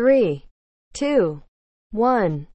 three, two, one.